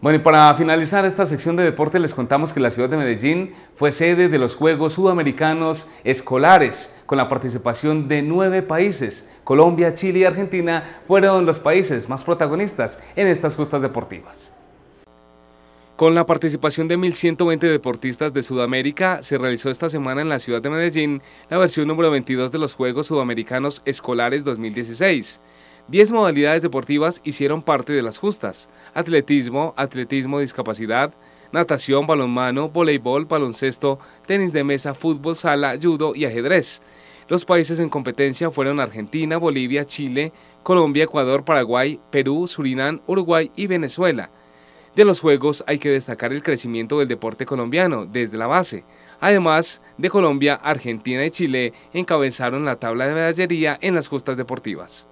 Bueno, y para finalizar esta sección de deporte les contamos que la ciudad de Medellín fue sede de los Juegos Sudamericanos Escolares, con la participación de nueve países. Colombia, Chile y Argentina fueron los países más protagonistas en estas justas deportivas. Con la participación de 1.120 deportistas de Sudamérica, se realizó esta semana en la ciudad de Medellín la versión número 22 de los Juegos Sudamericanos Escolares 2016. Diez modalidades deportivas hicieron parte de las justas. Atletismo, atletismo discapacidad, natación, balonmano, voleibol, baloncesto, tenis de mesa, fútbol, sala, judo y ajedrez. Los países en competencia fueron Argentina, Bolivia, Chile, Colombia, Ecuador, Paraguay, Perú, Surinam, Uruguay y Venezuela. De los Juegos hay que destacar el crecimiento del deporte colombiano desde la base. Además de Colombia, Argentina y Chile encabezaron la tabla de medallería en las justas deportivas.